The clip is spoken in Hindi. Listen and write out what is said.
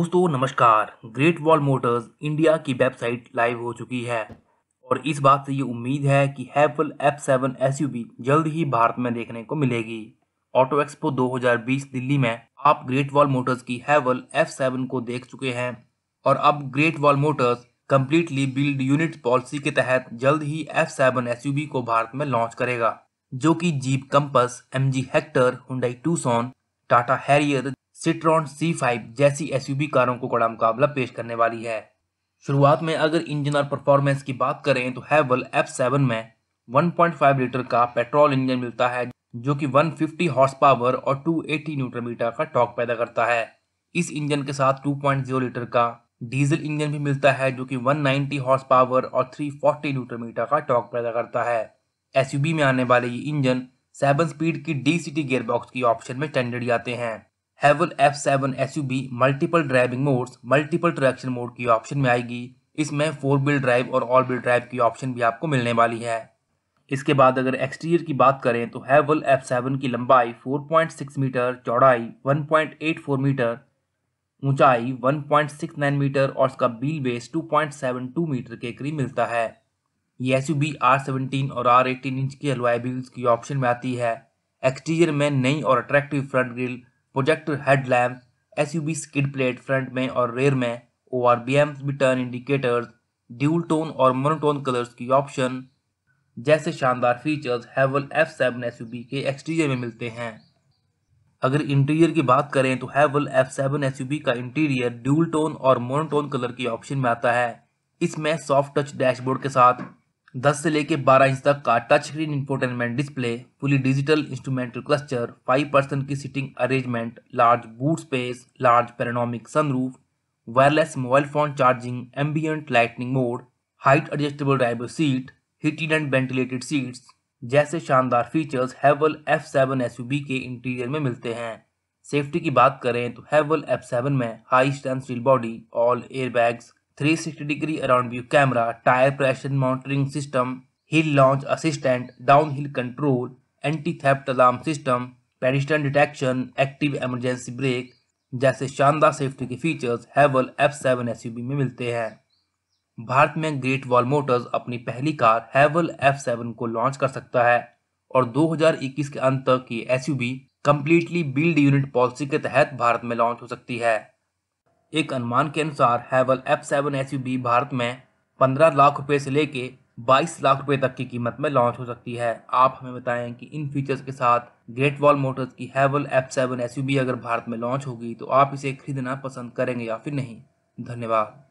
दोस्तों नमस्कार ग्रेट वॉल मोटर्स इंडिया की वेबसाइट लाइव हो चुकी है और इस बात से ये उम्मीद है कि हैवल एफ सेवन एस जल्द ही भारत में देखने को मिलेगी ऑटो एक्सपो 2020 दिल्ली में आप ग्रेट वॉल मोटर्स की हैवल एफ सेवन को देख चुके हैं और अब Great Wall Motors completely build unit policy के तहत जल्द ही एफ सेवन एस को भारत में लॉन्च करेगा जो कि Jeep Compass M G Hector Hyundai Tucson Tata Harrier Citroen C five जैसी एस कारों को कड़ा मुकाबला पेश करने वाली है शुरुआत में अगर इंजन और परफॉर्मेंस की बात करें तो हैवल एफ सेवन में 1.5 लीटर का पेट्रोल इंजन मिलता है जो कि 150 हॉर्स पावर और 280 न्यूटन मीटर का टॉक पैदा करता है इस इंजन के साथ 2.0 लीटर का डीजल इंजन भी मिलता है जो कि 190 हॉर्स पावर और 340 न्यूटन मीटर का टॉक पैदा करता है एस में आने वाले ये इंजन सेवन स्पीड की डी सी टी गेयरबॉक्स की ऑप्शन में स्टैंडर्ड आते हैं Haval F seven S U V multiple driving modes multiple traction mode की ऑप्शन में आएगी इसमें फोर व्हील ड्राइव और ऑल व्हील ड्राइव की ऑप्शन भी आपको मिलने वाली है इसके बाद अगर एक्सटीरियर की बात करें तो हैवल एफ सेवन की लंबाई 4.6 मीटर चौड़ाई 1.84 मीटर ऊंचाई 1.69 मीटर और इसका बील बेस 2.72 मीटर के करीब मिलता है ये S U V R seventeen और आर एटीन इंच की अलवाई व्हील्स की ऑप्शन में आती है एक्सटीरियर में नई और attractive front grille S U V skid plate front में और रेयर में और BM's turn indicators dual tone और मोनोटोन कलर्स की ऑप्शन जैसे शानदार features Haval F seven S U के एक्सटीरियर में मिलते हैं अगर इंटीरियर की बात करें तो Haval F seven S U का इंटीरियर ड्यूल टोन और मोनोटोन कलर की ऑप्शन में आता है इसमें सॉफ्ट टच डैशबोर्ड के साथ 10 से लेकर 12 इंच तक का touch screen infotainment display fully digital instrumental cluster 5 person की seating arrangement large boot space large panoramic sunroof wireless mobile phone charging ambient lightning mode height adjustable driver seat heated and ventilated seats जैसे शानदार फीचर्स हैवल एफ सेवन के इंटीरियर में मिलते हैं सेफ्टी की बात करें तो हैवल एफ सेवन में high stand steel body all air bags 360 degree around view camera, tire pressure monitoring system, hill launch assistant, downhill control, anti-theft alarm system, pedestrian detection active emergency brake जैसे शानदार सेफ्टी के features Haval F seven S में मिलते हैं भारत में ग्रेट वॉल मोटर्स अपनी पहली कार हैवल एफ सेवन को लॉन्च कर सकता है और 2021 के अंत तक ये as completely build unit policy के तहत भारत में लॉन्च हो सकती है एक अनुमान के अनुसार हैवल एफ सेवन बी भारत में पंद्रह लाख रुपये से लेके बाईस लाख रुपये तक की कीमत में लॉन्च हो सकती है आप हमें बताएं कि इन फीचर्स के साथ ग्रेट वॉल मोटर्स की हैवल एफ सेवन एस अगर भारत में लॉन्च होगी तो आप इसे खरीदना पसंद करेंगे या फिर नहीं धन्यवाद